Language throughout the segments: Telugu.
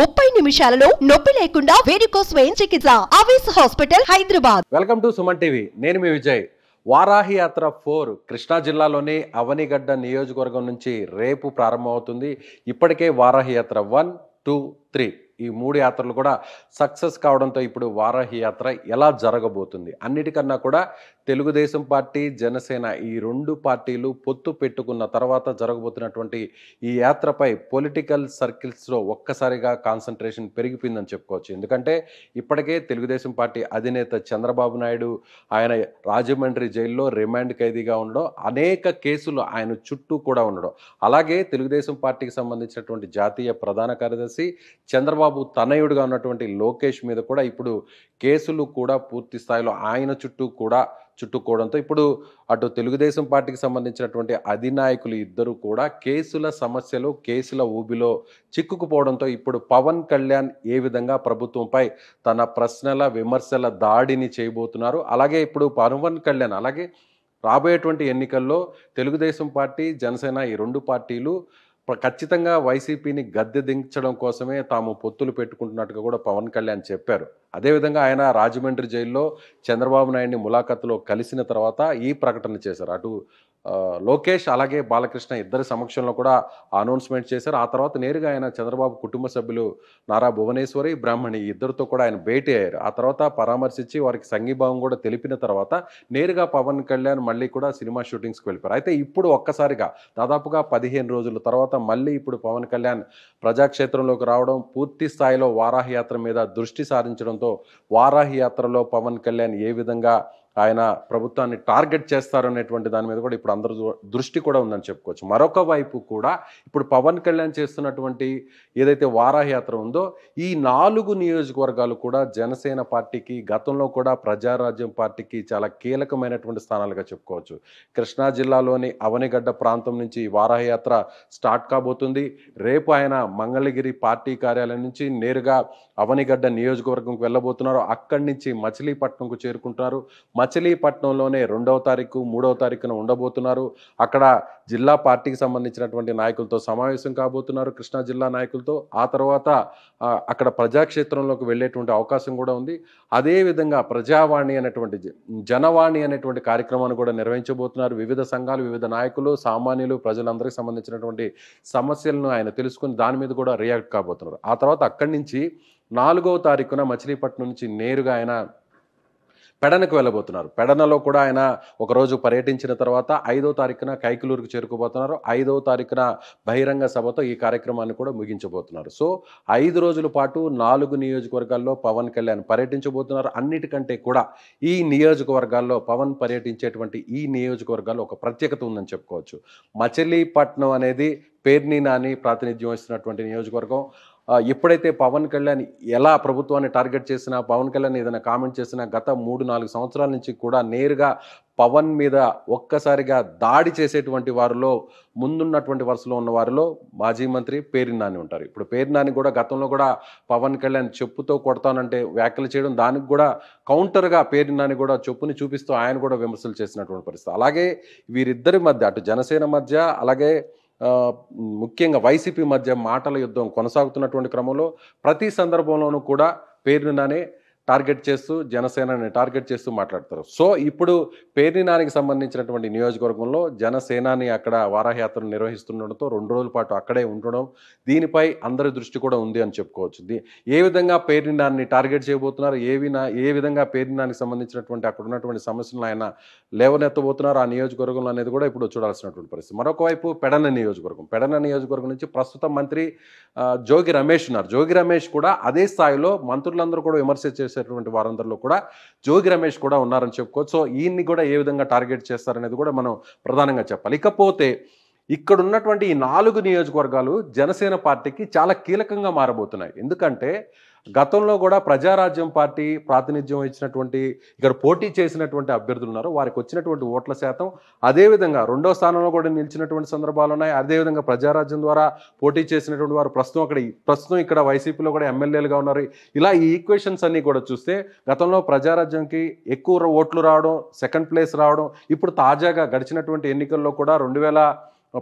ముప్పై నిమిషాలలో నొప్పి లేకుండా వేరుకో స్వయం చికిత్స ఆవేశ hospital Hyderabad welcome to Suman TV నేను మీ విజయ్ వారాహియాత్ర ఫోర్ కృష్ణా జిల్లాలోని అవనిగడ్డ నియోజకవర్గం నుంచి రేపు ప్రారంభమవుతుంది ఇప్పటికే వారాహి యాత్ర వన్ టూ త్రీ ఈ మూడు యాత్రలు కూడా సక్సెస్ కావడంతో ఇప్పుడు వారాహి యాత్ర ఎలా జరగబోతుంది అన్నిటికన్నా కూడా తెలుగుదేశం పార్టీ జనసేన ఈ రెండు పార్టీలు పొత్తు పెట్టుకున్న తర్వాత జరగబోతున్నటువంటి ఈ యాత్రపై పొలిటికల్ సర్కిల్స్లో ఒక్కసారిగా కాన్సన్ట్రేషన్ పెరిగిపోయిందని చెప్పుకోవచ్చు ఎందుకంటే ఇప్పటికే తెలుగుదేశం పార్టీ అధినేత చంద్రబాబు నాయుడు ఆయన రాజమండ్రి జైల్లో రిమాండ్ ఖైదీగా ఉండడం అనేక కేసులు ఆయన చుట్టూ కూడా ఉండడం అలాగే తెలుగుదేశం పార్టీకి సంబంధించినటువంటి జాతీయ ప్రధాన కార్యదర్శి చంద్రబాబు తనయుడుగా ఉన్నటువంటి లోకేష్ మీద కూడా ఇప్పుడు కేసులు కూడా పూర్తి స్థాయిలో ఆయన చుట్టూ కూడా చుట్టుకోవడంతో ఇప్పుడు అటు తెలుగుదేశం పార్టీకి సంబంధించినటువంటి అధినాయకులు ఇద్దరు కూడా కేసుల సమస్యలు కేసుల ఊబిలో చిక్కుకుపోవడంతో ఇప్పుడు పవన్ కళ్యాణ్ ఏ విధంగా ప్రభుత్వంపై తన ప్రశ్నల విమర్శల దాడిని చేయబోతున్నారు అలాగే ఇప్పుడు పవన్ కళ్యాణ్ అలాగే రాబోయేటువంటి ఎన్నికల్లో తెలుగుదేశం పార్టీ జనసేన ఈ రెండు పార్టీలు ఖచ్చితంగా వైసీపీని గద్దె దించడం కోసమే తాము పొత్తులు పెట్టుకుంటున్నట్టుగా కూడా పవన్ కళ్యాణ్ చెప్పారు అదేవిధంగా ఆయన రాజమండ్రి జైల్లో చంద్రబాబు నాయుడిని ములాఖత్తులో కలిసిన తర్వాత ఈ ప్రకటన చేశారు అటు లోకేష్ అలాగే బాలకృష్ణ ఇద్దరి సమక్షంలో కూడా అనౌన్స్మెంట్ చేశారు ఆ తర్వాత నేరుగా ఆయన చంద్రబాబు కుటుంబ సభ్యులు నారా భువనేశ్వరి బ్రాహ్మణి ఇద్దరితో కూడా ఆయన భేటీ అయ్యారు ఆ తర్వాత పరామర్శించి వారికి సంఘీభావం కూడా తెలిపిన తర్వాత నేరుగా పవన్ కళ్యాణ్ మళ్ళీ కూడా సినిమా షూటింగ్స్కి వెళ్ళిపోయారు అయితే ఇప్పుడు ఒక్కసారిగా దాదాపుగా పదిహేను రోజుల తర్వాత మళ్ళీ ఇప్పుడు పవన్ కళ్యాణ్ ప్రజాక్షేత్రంలోకి రావడం పూర్తి స్థాయిలో వారాహయాత్ర మీద దృష్టి సారించడంతో యాత్రలో పవన్ కళ్యాణ్ ఏ విధంగా ఆయన ప్రభుత్వాన్ని టార్గెట్ చేస్తారనేటువంటి దాని మీద కూడా ఇప్పుడు అందరూ దృష్టి కూడా ఉందని చెప్పుకోవచ్చు మరొక వైపు కూడా ఇప్పుడు పవన్ కళ్యాణ్ చేస్తున్నటువంటి ఏదైతే వారాహయాత్ర ఉందో ఈ నాలుగు నియోజకవర్గాలు కూడా జనసేన పార్టీకి గతంలో కూడా ప్రజారాజ్యం పార్టీకి చాలా కీలకమైనటువంటి స్థానాలుగా చెప్పుకోవచ్చు కృష్ణా జిల్లాలోని అవనిగడ్డ ప్రాంతం నుంచి వారాహయాత్ర స్టార్ట్ కాబోతుంది రేపు ఆయన మంగళగిరి పార్టీ కార్యాలయం నుంచి నేరుగా అవనిగడ్డ నియోజకవర్గంకు వెళ్ళబోతున్నారు అక్కడి నుంచి మచిలీపట్నంకు చేరుకుంటున్నారు మచిలీపట్నంలోనే రెండవ తారీఖు మూడవ తారీఖున ఉండబోతున్నారు అక్కడ జిల్లా పార్టీకి సంబంధించినటువంటి నాయకులతో సమావేశం కాబోతున్నారు కృష్ణా జిల్లా నాయకులతో ఆ తర్వాత అక్కడ ప్రజాక్షేత్రంలోకి వెళ్ళేటువంటి అవకాశం కూడా ఉంది అదేవిధంగా ప్రజావాణి అనేటువంటి జనవాణి అనేటువంటి కార్యక్రమాన్ని కూడా నిర్వహించబోతున్నారు వివిధ సంఘాలు వివిధ నాయకులు సామాన్యులు ప్రజలందరికీ సంబంధించినటువంటి సమస్యలను ఆయన తెలుసుకుని దాని మీద కూడా రియాక్ట్ కాబోతున్నారు ఆ తర్వాత అక్కడి నుంచి నాలుగవ తారీఖున మచిలీపట్నం నుంచి నేరుగా ఆయన పెడనకు వెళ్ళబోతున్నారు పెడనలో కూడా ఆయన ఒకరోజు పర్యటించిన తర్వాత ఐదో తారీఖున కైకులూరుకు చేరుకోబోతున్నారు ఐదో తారీఖున బహిరంగ సభతో ఈ కార్యక్రమాన్ని కూడా ముగించబోతున్నారు సో ఐదు రోజుల పాటు నాలుగు నియోజకవర్గాల్లో పవన్ కళ్యాణ్ పర్యటించబోతున్నారు అన్నిటికంటే కూడా ఈ నియోజకవర్గాల్లో పవన్ పర్యటించేటువంటి ఈ నియోజకవర్గాల్లో ఒక ప్రత్యేకత ఉందని చెప్పుకోవచ్చు మచిలీపట్నం అనేది పేర్ని నాని ప్రాతినిధ్యం వహిస్తున్నటువంటి నియోజకవర్గం ఎప్పుడైతే పవన్ కళ్యాణ్ ఎలా ప్రభుత్వాన్ని టార్గెట్ చేసినా పవన్ కళ్యాణ్ ఏదైనా కామెంట్ చేసినా గత మూడు నాలుగు సంవత్సరాల నుంచి కూడా నేరుగా పవన్ మీద ఒక్కసారిగా దాడి చేసేటువంటి వారిలో ముందున్నటువంటి వరుసలో ఉన్న వారిలో మాజీ మంత్రి పేరినాని నాని ఉంటారు ఇప్పుడు పేరు నాని కూడా గతంలో కూడా పవన్ కళ్యాణ్ చెప్పుతో కొడతానంటే వ్యాఖ్యలు చేయడం దానికి కూడా కౌంటర్గా పేరినాని నాని కూడా చెప్పుని చూపిస్తూ ఆయన కూడా విమర్శలు చేసినటువంటి పరిస్థితి అలాగే వీరిద్దరి మధ్య అటు జనసేన మధ్య అలాగే ముఖ్యంగా వైసీపీ మధ్య మాటల యుద్ధం కొనసాగుతున్నటువంటి క్రమంలో ప్రతి సందర్భంలోనూ కూడా పేరుననే టార్గెట్ చేస్తూ జనసేనని టార్గెట్ చేస్తూ మాట్లాడతారు సో ఇప్పుడు పేర్నినానికి సంబంధించినటువంటి నియోజకవర్గంలో జనసేనాని అక్కడ వారాహయాత్రను నిర్వహిస్తుండడంతో రెండు రోజుల పాటు అక్కడే ఉండడం దీనిపై అందరి దృష్టి కూడా ఉంది అని చెప్పుకోవచ్చు ఏ విధంగా పేర్నినాన్ని టార్గెట్ చేయబోతున్నారు ఏవి ఏ విధంగా పేర్నినానికి సంబంధించినటువంటి అక్కడ ఉన్నటువంటి సమస్యలను ఆయన లేవనెత్తబోతున్నారు ఆ నియోజకవర్గంలో అనేది కూడా ఇప్పుడు చూడాల్సినటువంటి పరిస్థితి మరొకవైపు పెడన నియోజకవర్గం పెడన నియోజకవర్గం నుంచి ప్రస్తుత మంత్రి జోగి రమేష్ ఉన్నారు జోగి రమేష్ కూడా అదే స్థాయిలో మంత్రులందరూ కూడా విమర్శ చేసి చేసేటువంటి వారందరిలో కూడా జోగి రమేష్ కూడా ఉన్నారని చెప్పుకోవచ్చు సో ఈయన్ని కూడా ఏ విధంగా టార్గెట్ చేస్తారనేది కూడా మనం ప్రధానంగా చెప్పాలి ఇకపోతే ఇక్కడ ఉన్నటువంటి ఈ నాలుగు నియోజకవర్గాలు జనసేన పార్టీకి చాలా కీలకంగా మారబోతున్నాయి ఎందుకంటే గతంలో కూడా ప్రజారాజ్యం పార్టీ ప్రాతినిధ్యం ఇచ్చినటువంటి ఇక్కడ పోటీ చేసినటువంటి అభ్యర్థులు ఉన్నారు వారికి వచ్చినటువంటి ఓట్ల శాతం అదేవిధంగా రెండో స్థానంలో కూడా నిలిచినటువంటి సందర్భాలు ఉన్నాయి అదేవిధంగా ప్రజారాజ్యం ద్వారా పోటీ చేసినటువంటి వారు ప్రస్తుతం అక్కడ ప్రస్తుతం ఇక్కడ వైసీపీలో కూడా ఎమ్మెల్యేలుగా ఉన్నారు ఇలా ఈ ఈక్వేషన్స్ అన్నీ కూడా చూస్తే గతంలో ప్రజారాజ్యంకి ఎక్కువ ఓట్లు రావడం సెకండ్ ప్లేస్ రావడం ఇప్పుడు తాజాగా గడిచినటువంటి ఎన్నికల్లో కూడా రెండు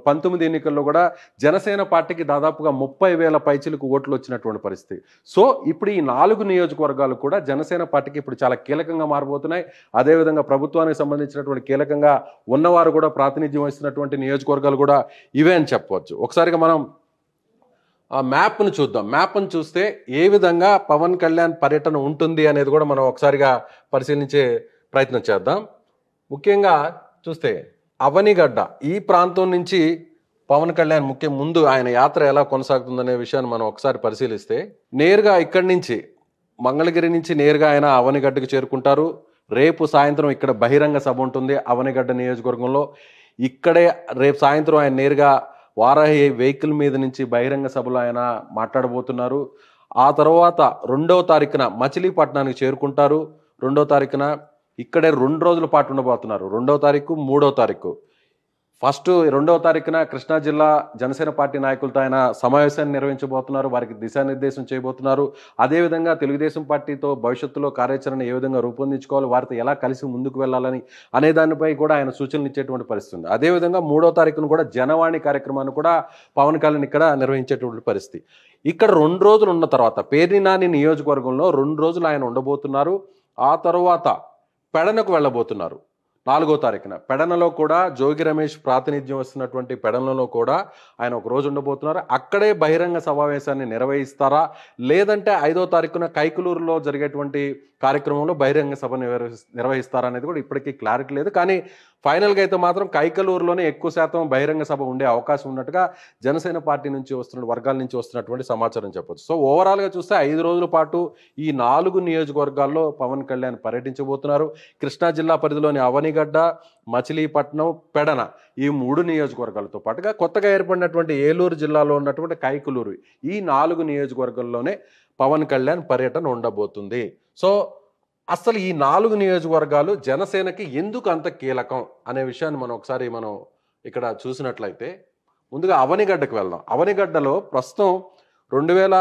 పంతొమ్మిది ఎన్నికల్లో కూడా జనసేన పార్టీకి దాదాపుగా ముప్పై వేల పైచిలకు ఓట్లు వచ్చినటువంటి పరిస్థితి సో ఇప్పుడు ఈ నాలుగు నియోజకవర్గాలు కూడా జనసేన పార్టీకి ఇప్పుడు చాలా కీలకంగా మారబోతున్నాయి అదేవిధంగా ప్రభుత్వానికి సంబంధించినటువంటి కీలకంగా ఉన్నవారు కూడా ప్రాతినిధ్యం వహిస్తున్నటువంటి నియోజకవర్గాలు కూడా ఇవే అని చెప్పవచ్చు ఒకసారిగా మనం ఆ మ్యాప్ను చూద్దాం మ్యాప్ను చూస్తే ఏ విధంగా పవన్ కళ్యాణ్ పర్యటన ఉంటుంది అనేది కూడా మనం ఒకసారిగా పరిశీలించే ప్రయత్నం చేద్దాం ముఖ్యంగా చూస్తే అవనిగడ్డ ఈ ప్రాంతం నుంచి పవన్ కళ్యాణ్ ముఖ్య ముందు ఆయన యాత్ర ఎలా కొనసాగుతుందనే విషయాన్ని మనం ఒకసారి పరిశీలిస్తే నేరుగా ఇక్కడి నుంచి మంగళగిరి నుంచి నేరుగా ఆయన అవనిగడ్డకు చేరుకుంటారు రేపు సాయంత్రం ఇక్కడ బహిరంగ సభ ఉంటుంది అవనిగడ్డ నియోజకవర్గంలో ఇక్కడే రేపు సాయంత్రం ఆయన నేరుగా వారాహి వెహికల్ మీద నుంచి బహిరంగ సభలో ఆయన మాట్లాడబోతున్నారు ఆ తర్వాత రెండవ తారీఖున మచిలీపట్నానికి చేరుకుంటారు రెండవ తారీఖున ఇక్కడే రెండు రోజుల పాటు ఉండబోతున్నారు రెండవ తారీఖు మూడవ తారీఖు ఫస్ట్ రెండవ తారీఖున కృష్ణా జిల్లా జనసేన పార్టీ నాయకులతో ఆయన సమావేశాన్ని నిర్వహించబోతున్నారు వారికి దిశానిర్దేశం చేయబోతున్నారు అదేవిధంగా తెలుగుదేశం పార్టీతో భవిష్యత్తులో కార్యాచరణ ఏ విధంగా రూపొందించుకోవాలి వారితో ఎలా కలిసి ముందుకు వెళ్ళాలని అనే దానిపై కూడా ఆయన సూచనలు ఇచ్చేటువంటి పరిస్థితి ఉంది అదేవిధంగా మూడో తారీఖును కూడా జనవాణి కార్యక్రమాన్ని కూడా పవన్ కళ్యాణ్ ఇక్కడ నిర్వహించేటువంటి పరిస్థితి ఇక్కడ రెండు రోజులు ఉన్న తర్వాత పేరినాని నాని నియోజకవర్గంలో రెండు రోజులు ఆయన ఉండబోతున్నారు ఆ తర్వాత పెడనకు వెళ్ళబోతున్నారు నాలుగో తారీఖున పెడనలో కూడా జోగి రమేష్ ప్రాతినిధ్యం వస్తున్నటువంటి పెడనలో కూడా ఆయన ఒక రోజు ఉండబోతున్నారు అక్కడే బహిరంగ సమావేశాన్ని నిర్వహిస్తారా లేదంటే ఐదో తారీఖున కైకులూరులో జరిగేటువంటి కార్యక్రమంలో బహిరంగ సభ నిర్వహిస్తారా అనేది కూడా ఇప్పటికీ క్లారిటీ లేదు కానీ ఫైనల్గా అయితే మాత్రం కైకలూరులోనే ఎక్కువ శాతం బహిరంగ సభ ఉండే అవకాశం ఉన్నట్టుగా జనసేన పార్టీ నుంచి వస్తున్న వర్గాల నుంచి వస్తున్నటువంటి సమాచారం చెప్పచ్చు సో ఓవరాల్గా చూస్తే ఐదు రోజుల పాటు ఈ నాలుగు నియోజకవర్గాల్లో పవన్ కళ్యాణ్ పర్యటించబోతున్నారు కృష్ణా జిల్లా పరిధిలోని అవనిగడ్డ మచిలీపట్నం పెడన ఈ మూడు నియోజకవర్గాలతో పాటుగా కొత్తగా ఏర్పడినటువంటి ఏలూరు జిల్లాలో ఉన్నటువంటి కైకలూరు ఈ నాలుగు నియోజకవర్గాల్లోనే పవన్ కళ్యాణ్ పర్యటన ఉండబోతుంది సో అసలు ఈ నాలుగు నియోజకవర్గాలు జనసేనకి ఎందుకు అంత కీలకం అనే విషయాన్ని మనం ఒకసారి మనం ఇక్కడ చూసినట్లయితే ముందుగా అవనిగడ్డకు వెళ్దాం అవనిగడ్డలో ప్రస్తుతం రెండు వేల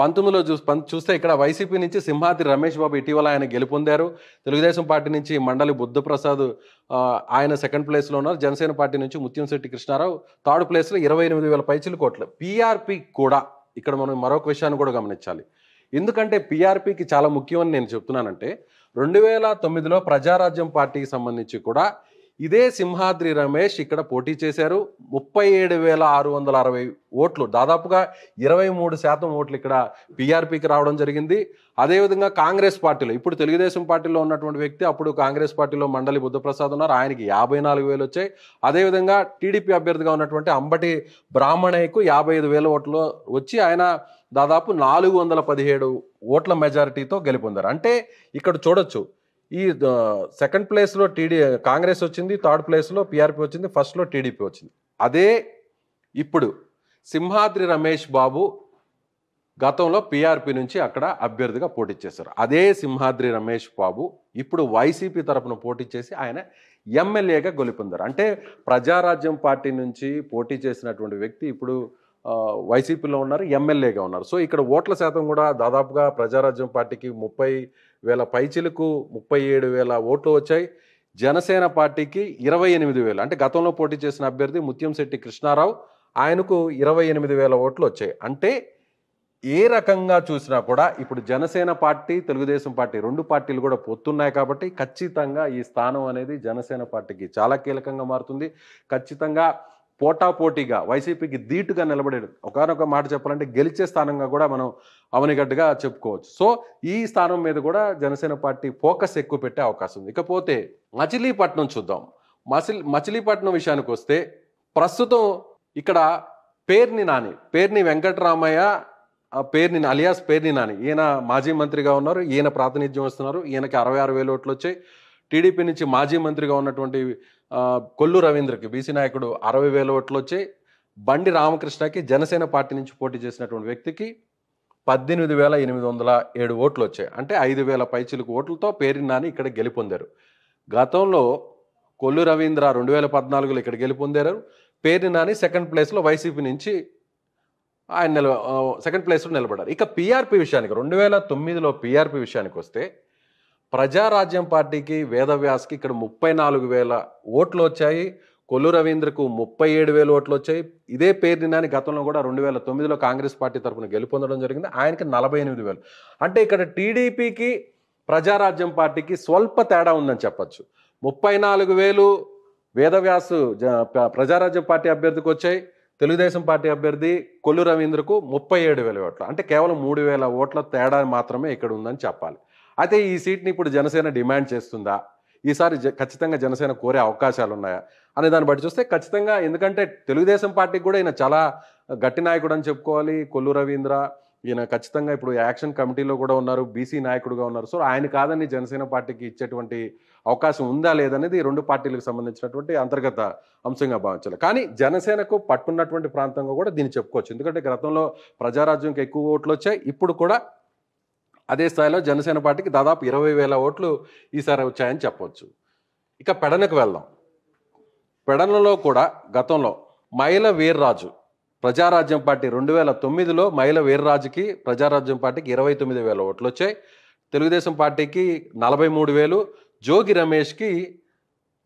పంతొమ్మిదిలో చూ చూస్తే ఇక్కడ వైసీపీ నుంచి సింహాద్రి రమేష్ బాబు ఇటీవల ఆయన గెలుపొందారు తెలుగుదేశం పార్టీ నుంచి మండలి బుద్ధప్రసాద్ ఆయన సెకండ్ ప్లేస్లో ఉన్నారు జనసేన పార్టీ నుంచి ముత్యంశెట్టి కృష్ణారావు థర్డ్ ప్లేస్లో ఇరవై ఎనిమిది వేల పైచిలు కోట్లు పీఆర్పీ కూడా ఇక్కడ మనం మరొక విషయాన్ని కూడా గమనించాలి ఎందుకంటే పీఆర్పీకి చాలా ముఖ్యం అని నేను చెప్తున్నానంటే రెండు వేల తొమ్మిదిలో ప్రజారాజ్యం పార్టీకి సంబంధించి కూడా ఇదే సింహాద్రి రమేష్ ఇక్కడ పోటీ చేశారు ముప్పై ఏడు వేల ఆరు వందల అరవై ఓట్లు దాదాపుగా ఇరవై మూడు శాతం ఓట్లు ఇక్కడ పీఆర్పీకి రావడం జరిగింది అదేవిధంగా కాంగ్రెస్ పార్టీలో ఇప్పుడు తెలుగుదేశం పార్టీలో ఉన్నటువంటి వ్యక్తి అప్పుడు కాంగ్రెస్ పార్టీలో మండలి బుద్ధప్రసాద్ ఉన్నారు ఆయనకి యాభై నాలుగు వేలు వచ్చాయి అదేవిధంగా టీడీపీ అభ్యర్థిగా ఉన్నటువంటి అంబటి బ్రాహ్మణయ్యకు యాభై ఐదు వేల ఓట్లు వచ్చి ఆయన దాదాపు నాలుగు వందల పదిహేడు ఓట్ల మెజారిటీతో గెలుపొందారు అంటే ఇక్కడ చూడొచ్చు ఈ సెకండ్ ప్లేస్లో టీడీ కాంగ్రెస్ వచ్చింది థర్డ్ ప్లేస్లో పీఆర్పీ వచ్చింది ఫస్ట్లో టీడీపీ వచ్చింది అదే ఇప్పుడు సింహాద్రి రమేష్ బాబు గతంలో పీఆర్పీ నుంచి అక్కడ అభ్యర్థిగా పోటీ చేశారు అదే సింహాద్రి రమేష్ బాబు ఇప్పుడు వైసీపీ తరపున పోటీ చేసి ఆయన ఎమ్మెల్యేగా గొలిపొందారు అంటే ప్రజారాజ్యం పార్టీ నుంచి పోటీ చేసినటువంటి వ్యక్తి ఇప్పుడు వైసీపీలో ఉన్నారు ఎమ్మెల్యేగా ఉన్నారు సో ఇక్కడ ఓట్ల శాతం కూడా దాదాపుగా ప్రజారాజ్యం పార్టీకి ముప్పై వేల పైచిలకు ముప్పై ఏడు వేల ఓట్లు వచ్చాయి జనసేన పార్టీకి ఇరవై ఎనిమిది వేలు అంటే గతంలో పోటీ చేసిన అభ్యర్థి ముత్యంశెట్టి కృష్ణారావు ఆయనకు ఇరవై ఎనిమిది వేల ఓట్లు వచ్చాయి అంటే ఏ రకంగా చూసినా కూడా ఇప్పుడు జనసేన పార్టీ తెలుగుదేశం పార్టీ రెండు పార్టీలు కూడా పొత్తున్నాయి కాబట్టి ఖచ్చితంగా ఈ స్థానం అనేది జనసేన పార్టీకి చాలా కీలకంగా మారుతుంది ఖచ్చితంగా పోటాపోటీగా వైసీపీకి ధీటుగా నిలబడేది ఒకనొక మాట చెప్పాలంటే గెలిచే స్థానంగా కూడా మనం అవనిగట్టుగా చెప్పుకోవచ్చు సో ఈ స్థానం మీద కూడా జనసేన పార్టీ ఫోకస్ ఎక్కువ పెట్టే అవకాశం ఉంది ఇకపోతే మచిలీపట్నం చూద్దాం మసిలి మచిలీపట్నం విషయానికి వస్తే ప్రస్తుతం ఇక్కడ పేర్ని నాని పేర్ని వెంకటరామయ్య పేర్ని అలియాస్ పేర్ని నాని ఈయన మాజీ మంత్రిగా ఉన్నారు ఈయన ప్రాతినిధ్యం వస్తున్నారు ఈయనకి అరవై ఆరు వేలు ఓట్లు వచ్చాయి టీడీపీ నుంచి మాజీ మంత్రిగా ఉన్నటువంటి కొల్లు రవీంద్రకి బీసీ నాయకుడు అరవై వేల ఓట్లు వచ్చి బండి రామకృష్ణకి జనసేన పార్టీ నుంచి పోటీ చేసినటువంటి వ్యక్తికి పద్దెనిమిది వేల ఎనిమిది వందల ఏడు ఓట్లు వచ్చాయి అంటే ఐదు వేల పైచిలకు ఓట్లతో పేరు నాని ఇక్కడ గెలుపొందారు గతంలో కొల్లు రవీంద్ర రెండు వేల పద్నాలుగులో ఇక్కడ గెలుపొందారు పేరు నాని సెకండ్ ప్లేస్లో వైసీపీ నుంచి ఆయన నిల సెకండ్ ప్లేస్లో నిలబడ్డారు ఇక పీఆర్పీ విషయానికి రెండు వేల తొమ్మిదిలో పీఆర్పీ విషయానికి వస్తే ప్రజారాజ్యం పార్టీకి వేదవ్యాస్కి ఇక్కడ ముప్పై నాలుగు వేల ఓట్లు వచ్చాయి కొల్లు రవీంద్రకు ముప్పై ఏడు వేలు ఓట్లు వచ్చాయి ఇదే పేరు పేరుని గతంలో కూడా రెండు వేల తొమ్మిదిలో కాంగ్రెస్ పార్టీ తరఫున గెలుపొందడం జరిగింది ఆయనకి నలభై ఎనిమిది వేలు అంటే ఇక్కడ టీడీపీకి ప్రజారాజ్యం పార్టీకి స్వల్ప తేడా ఉందని చెప్పచ్చు ముప్పై నాలుగు వేలు వేదవ్యాసు ప్రజారాజ్యం పార్టీ అభ్యర్థికి వచ్చాయి తెలుగుదేశం పార్టీ అభ్యర్థి కొల్లు రవీంద్రకు ముప్పై ఏడు వేల ఓట్లు అంటే కేవలం మూడు వేల ఓట్ల తేడా మాత్రమే ఇక్కడ ఉందని చెప్పాలి అయితే ఈ సీట్ని ఇప్పుడు జనసేన డిమాండ్ చేస్తుందా ఈసారి ఖచ్చితంగా జనసేన కోరే అవకాశాలు ఉన్నాయా అనే దాన్ని బట్టి చూస్తే ఖచ్చితంగా ఎందుకంటే తెలుగుదేశం పార్టీకి కూడా ఈయన చాలా గట్టి నాయకుడు అని చెప్పుకోవాలి కొల్లు రవీంద్ర ఈయన ఖచ్చితంగా ఇప్పుడు యాక్షన్ కమిటీలో కూడా ఉన్నారు బీసీ నాయకుడుగా ఉన్నారు సో ఆయన కాదని జనసేన పార్టీకి ఇచ్చేటువంటి అవకాశం ఉందా లేదనేది రెండు పార్టీలకు సంబంధించినటువంటి అంతర్గత అంశంగా భావించాలి కానీ జనసేనకు పట్టున్నటువంటి ప్రాంతంగా కూడా దీన్ని చెప్పుకోవచ్చు ఎందుకంటే గతంలో ప్రజారాజ్యంకి ఎక్కువ ఓట్లు వచ్చాయి ఇప్పుడు కూడా అదే స్థాయిలో జనసేన పార్టీకి దాదాపు ఇరవై వేల ఓట్లు ఈసారి వచ్చాయని చెప్పవచ్చు ఇక పెడనకు వెళ్దాం పెడనలో కూడా గతంలో మైల వీర్రాజు ప్రజారాజ్యం పార్టీ రెండు వేల తొమ్మిదిలో మైల వీర్రాజుకి ప్రజారాజ్యం పార్టీకి ఇరవై తొమ్మిది వేల ఓట్లు వచ్చాయి తెలుగుదేశం పార్టీకి నలభై మూడు వేలు జోగి రమేష్కి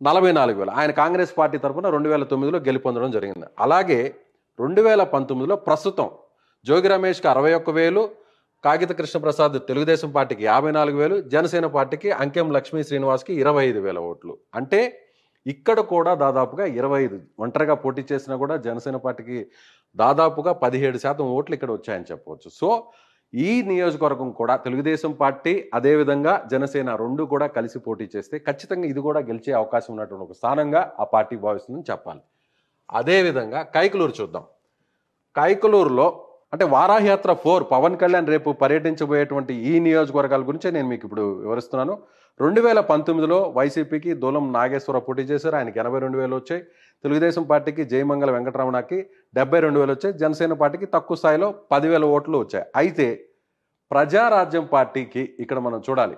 నలభై నాలుగు వేలు ఆయన కాంగ్రెస్ పార్టీ తరఫున రెండు వేల తొమ్మిదిలో గెలుపొందడం జరిగింది అలాగే రెండు వేల పంతొమ్మిదిలో ప్రస్తుతం జోగి రమేష్కి అరవై ఒక్క వేలు కాగిత కృష్ణప్రసాద్ తెలుగుదేశం పార్టీకి యాభై నాలుగు వేలు జనసేన పార్టీకి అంకెం లక్ష్మీ శ్రీనివాస్కి ఇరవై ఐదు వేల ఓట్లు అంటే ఇక్కడ కూడా దాదాపుగా ఇరవై ఐదు ఒంటరిగా పోటీ చేసినా కూడా జనసేన పార్టీకి దాదాపుగా పదిహేడు శాతం ఓట్లు ఇక్కడ వచ్చాయని చెప్పవచ్చు సో ఈ నియోజకవర్గం కూడా తెలుగుదేశం పార్టీ అదేవిధంగా జనసేన రెండు కూడా కలిసి పోటీ చేస్తే ఖచ్చితంగా ఇది కూడా గెలిచే అవకాశం ఉన్నటువంటి ఒక స్థానంగా ఆ పార్టీ భావిస్తుందని చెప్పాలి అదేవిధంగా కైకలూరు చూద్దాం కైకలూరులో అంటే వారాహయాత్ర ఫోర్ పవన్ కళ్యాణ్ రేపు పర్యటించబోయేటువంటి ఈ నియోజకవర్గాల గురించే నేను మీకు ఇప్పుడు వివరిస్తున్నాను రెండు వేల పంతొమ్మిదిలో వైసీపీకి దూలం నాగేశ్వర పోటీ చేశారు ఆయనకి ఎనభై రెండు వేలు వచ్చాయి తెలుగుదేశం పార్టీకి జయమంగళ వెంకటరమణకి డెబ్బై రెండు వేలు వచ్చాయి జనసేన పార్టీకి తక్కువ స్థాయిలో పదివేల ఓట్లు వచ్చాయి అయితే ప్రజారాజ్యం పార్టీకి ఇక్కడ మనం చూడాలి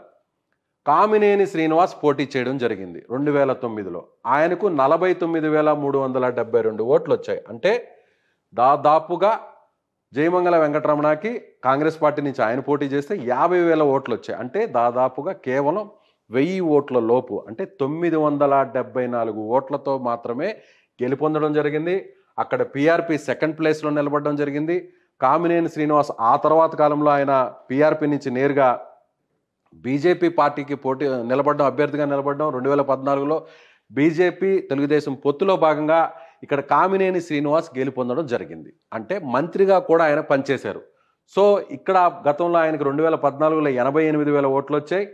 కామినేని శ్రీనివాస్ పోటీ చేయడం జరిగింది రెండు వేల తొమ్మిదిలో ఆయనకు నలభై తొమ్మిది వేల మూడు వందల డెబ్బై రెండు ఓట్లు వచ్చాయి అంటే దాదాపుగా జయమంగళ వెంకటరమణకి కాంగ్రెస్ పార్టీ నుంచి ఆయన పోటీ చేస్తే యాభై వేల ఓట్లు వచ్చాయి అంటే దాదాపుగా కేవలం వెయ్యి ఓట్ల లోపు అంటే తొమ్మిది వందల డెబ్బై నాలుగు ఓట్లతో మాత్రమే గెలుపొందడం జరిగింది అక్కడ పీఆర్పీ సెకండ్ ప్లేస్లో నిలబడడం జరిగింది కామినేని శ్రీనివాస్ ఆ తర్వాత కాలంలో ఆయన పీఆర్పీ నుంచి నేరుగా బీజేపీ పార్టీకి పోటీ నిలబడడం అభ్యర్థిగా నిలబడడం రెండు వేల పద్నాలుగులో బీజేపీ తెలుగుదేశం పొత్తులో భాగంగా ఇక్కడ కామినేని శ్రీనివాస్ గెలుపొందడం జరిగింది అంటే మంత్రిగా కూడా ఆయన పనిచేశారు సో ఇక్కడ గతంలో ఆయనకు రెండు వేల పద్నాలుగులో ఎనభై ఎనిమిది వేల ఓట్లు వచ్చాయి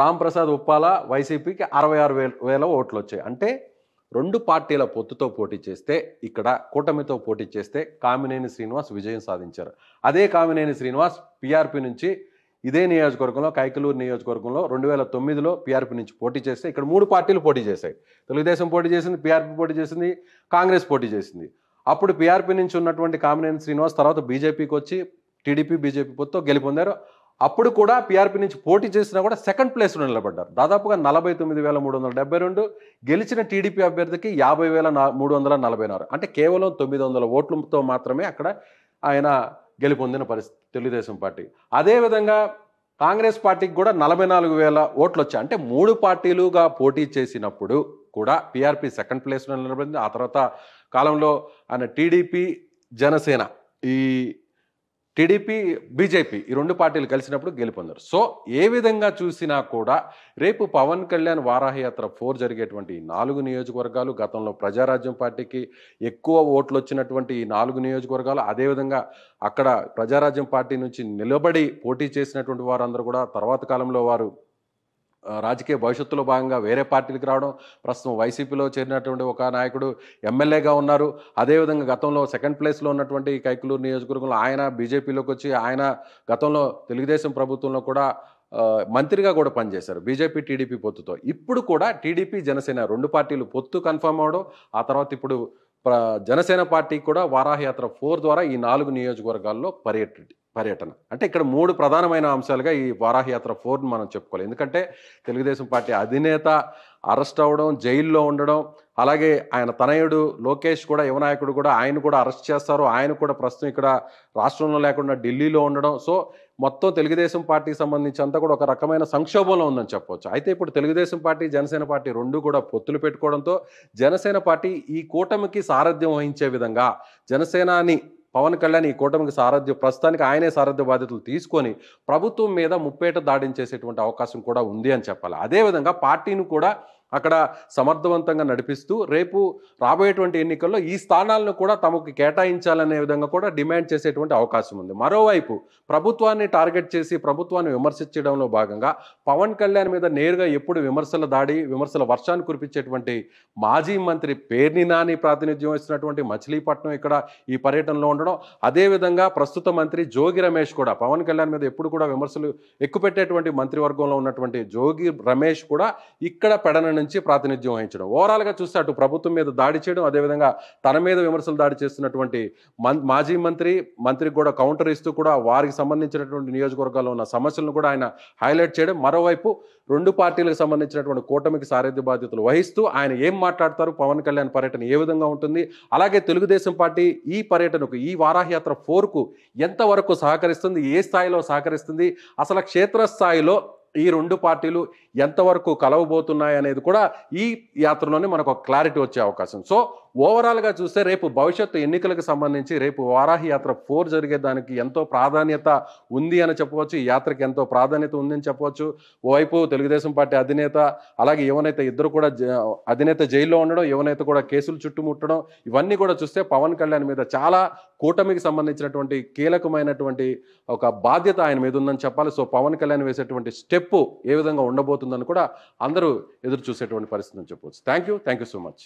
రాంప్రసాద్ ఉప్పాల వైసీపీకి అరవై ఆరు వేల వేల ఓట్లు వచ్చాయి అంటే రెండు పార్టీల పొత్తుతో పోటీ చేస్తే ఇక్కడ కూటమితో పోటీ చేస్తే కామినేని శ్రీనివాస్ విజయం సాధించారు అదే కామినేని శ్రీనివాస్ పీఆర్పీ నుంచి ఇదే నియోజకవర్గంలో కైకలూరు నియోజకవర్గంలో రెండు వేల తొమ్మిదిలో పీఆర్పీ నుంచి పోటీ చేస్తే ఇక్కడ మూడు పార్టీలు పోటీ చేశాయి తెలుగుదేశం పోటీ చేసింది పీఆర్పీ పోటీ చేసింది కాంగ్రెస్ పోటీ చేసింది అప్పుడు పీఆర్పీ నుంచి ఉన్నటువంటి కామినేని శ్రీనివాస్ తర్వాత బీజేపీకి వచ్చి టీడీపీ బీజేపీ పొత్తు గెలుపొందారు అప్పుడు కూడా పీఆర్పీ నుంచి పోటీ చేసినా కూడా సెకండ్ ప్లేస్లో నిలబడ్డారు దాదాపుగా నలభై తొమ్మిది వేల మూడు వందల డెబ్బై రెండు గెలిచిన టీడీపీ అభ్యర్థికి యాభై వేల మూడు వందల నలభై నాలుగు అంటే కేవలం తొమ్మిది వందల ఓట్లతో మాత్రమే అక్కడ ఆయన గెలుపొందిన పరిస్థితి తెలుగుదేశం పార్టీ అదేవిధంగా కాంగ్రెస్ పార్టీకి కూడా నలభై నాలుగు వేల ఓట్లు వచ్చాయి అంటే మూడు పార్టీలుగా పోటీ చేసినప్పుడు కూడా పీఆర్పీ సెకండ్ ప్లేస్లో నిలబడింది ఆ తర్వాత కాలంలో ఆయన టీడీపీ జనసేన ఈ టీడీపీ బీజేపీ ఈ రెండు పార్టీలు కలిసినప్పుడు గెలుపొందరు సో ఏ విధంగా చూసినా కూడా రేపు పవన్ కళ్యాణ్ వారాహయాత్ర ఫోర్ జరిగేటువంటి నాలుగు నియోజకవర్గాలు గతంలో ప్రజారాజ్యం పార్టీకి ఎక్కువ ఓట్లు వచ్చినటువంటి ఈ నాలుగు నియోజకవర్గాలు అదేవిధంగా అక్కడ ప్రజారాజ్యం పార్టీ నుంచి నిలబడి పోటీ చేసినటువంటి వారందరూ కూడా తర్వాత కాలంలో వారు రాజకీయ భవిష్యత్తులో భాగంగా వేరే పార్టీలకు రావడం ప్రస్తుతం వైసీపీలో చేరినటువంటి ఒక నాయకుడు ఎమ్మెల్యేగా ఉన్నారు అదేవిధంగా గతంలో సెకండ్ ప్లేస్లో ఉన్నటువంటి కైకులూరు నియోజకవర్గంలో ఆయన బీజేపీలోకి వచ్చి ఆయన గతంలో తెలుగుదేశం ప్రభుత్వంలో కూడా మంత్రిగా కూడా పనిచేశారు బీజేపీ టీడీపీ పొత్తుతో ఇప్పుడు కూడా టీడీపీ జనసేన రెండు పార్టీలు పొత్తు కన్ఫర్మ్ అవడం ఆ తర్వాత ఇప్పుడు జనసేన పార్టీ కూడా వారాహయాత్ర ఫోర్ ద్వారా ఈ నాలుగు నియోజకవర్గాల్లో పర్యటి పర్యటన అంటే ఇక్కడ మూడు ప్రధానమైన అంశాలుగా ఈ వారాహయాత్ర ఫోర్ను మనం చెప్పుకోవాలి ఎందుకంటే తెలుగుదేశం పార్టీ అధినేత అరెస్ట్ అవ్వడం జైల్లో ఉండడం అలాగే ఆయన తనయుడు లోకేష్ కూడా యువనాయకుడు కూడా ఆయన కూడా అరెస్ట్ చేస్తారు ఆయన కూడా ప్రస్తుతం ఇక్కడ రాష్ట్రంలో లేకుండా ఢిల్లీలో ఉండడం సో మొత్తం తెలుగుదేశం పార్టీకి సంబంధించి అంతా కూడా ఒక రకమైన సంక్షోభంలో ఉందని చెప్పవచ్చు అయితే ఇప్పుడు తెలుగుదేశం పార్టీ జనసేన పార్టీ రెండు కూడా పొత్తులు పెట్టుకోవడంతో జనసేన పార్టీ ఈ కూటమికి సారథ్యం వహించే విధంగా జనసేనాని పవన్ కళ్యాణ్ ఈ కూటమికి సారథ్య ప్రస్తుతానికి ఆయనే సారథ్య బాధ్యతలు తీసుకొని ప్రభుత్వం మీద ముప్పేట దాడించేసేటువంటి అవకాశం కూడా ఉంది అని చెప్పాలి అదేవిధంగా పార్టీని కూడా అక్కడ సమర్థవంతంగా నడిపిస్తూ రేపు రాబోయేటువంటి ఎన్నికల్లో ఈ స్థానాలను కూడా తమకు కేటాయించాలనే విధంగా కూడా డిమాండ్ చేసేటువంటి అవకాశం ఉంది మరోవైపు ప్రభుత్వాన్ని టార్గెట్ చేసి ప్రభుత్వాన్ని విమర్శించడంలో భాగంగా పవన్ కళ్యాణ్ మీద నేరుగా ఎప్పుడు విమర్శల దాడి విమర్శల వర్షాన్ని కురిపించేటువంటి మాజీ మంత్రి పేర్ని నాని ప్రాతినిధ్యం వహిస్తున్నటువంటి మచిలీపట్నం ఇక్కడ ఈ పర్యటనలో ఉండడం అదేవిధంగా ప్రస్తుత మంత్రి జోగి రమేష్ కూడా పవన్ కళ్యాణ్ మీద ఎప్పుడు కూడా విమర్శలు ఎక్కుపెట్టేటువంటి మంత్రివర్గంలో ఉన్నటువంటి జోగి రమేష్ కూడా ఇక్కడ పెడన నుంచి ప్రాతినిధ్యం వహించడం ఓవరాల్గా చూస్తే అటు ప్రభుత్వం మీద దాడి చేయడం అదేవిధంగా తన మీద విమర్శలు దాడి చేస్తున్నటువంటి మాజీ మంత్రి మంత్రికి కూడా కౌంటర్ ఇస్తూ కూడా వారికి సంబంధించినటువంటి నియోజకవర్గాల్లో ఉన్న సమస్యలను కూడా ఆయన హైలైట్ చేయడం మరోవైపు రెండు పార్టీలకు సంబంధించినటువంటి కూటమికి సారథ్య బాధ్యతలు వహిస్తూ ఆయన ఏం మాట్లాడతారు పవన్ కళ్యాణ్ పర్యటన ఏ విధంగా ఉంటుంది అలాగే తెలుగుదేశం పార్టీ ఈ పర్యటనకు ఈ వారాహయాత్ర ఫోర్కు ఎంతవరకు సహకరిస్తుంది ఏ స్థాయిలో సహకరిస్తుంది అసలు క్షేత్రస్థాయిలో ఈ రెండు పార్టీలు ఎంతవరకు కలవబోతున్నాయి అనేది కూడా ఈ యాత్రలోనే మనకు ఒక క్లారిటీ వచ్చే అవకాశం సో ఓవరాల్గా చూస్తే రేపు భవిష్యత్తు ఎన్నికలకు సంబంధించి రేపు వారాహి యాత్ర ఫోర్ జరిగేదానికి ఎంతో ప్రాధాన్యత ఉంది అని చెప్పవచ్చు ఈ యాత్రకి ఎంతో ప్రాధాన్యత ఉందని చెప్పవచ్చు ఓవైపు తెలుగుదేశం పార్టీ అధినేత అలాగే యువనేత ఇద్దరు కూడా అధినేత జైల్లో ఉండడం యువనేత కూడా కేసులు చుట్టుముట్టడం ఇవన్నీ కూడా చూస్తే పవన్ కళ్యాణ్ మీద చాలా కూటమికి సంబంధించినటువంటి కీలకమైనటువంటి ఒక బాధ్యత ఆయన మీద ఉందని చెప్పాలి సో పవన్ కళ్యాణ్ వేసేటువంటి స్టెప్ ఏ విధంగా ఉండబోతుందని కూడా అందరూ ఎదురు చూసేటువంటి పరిస్థితి అని చెప్పవచ్చు thank you thank you so much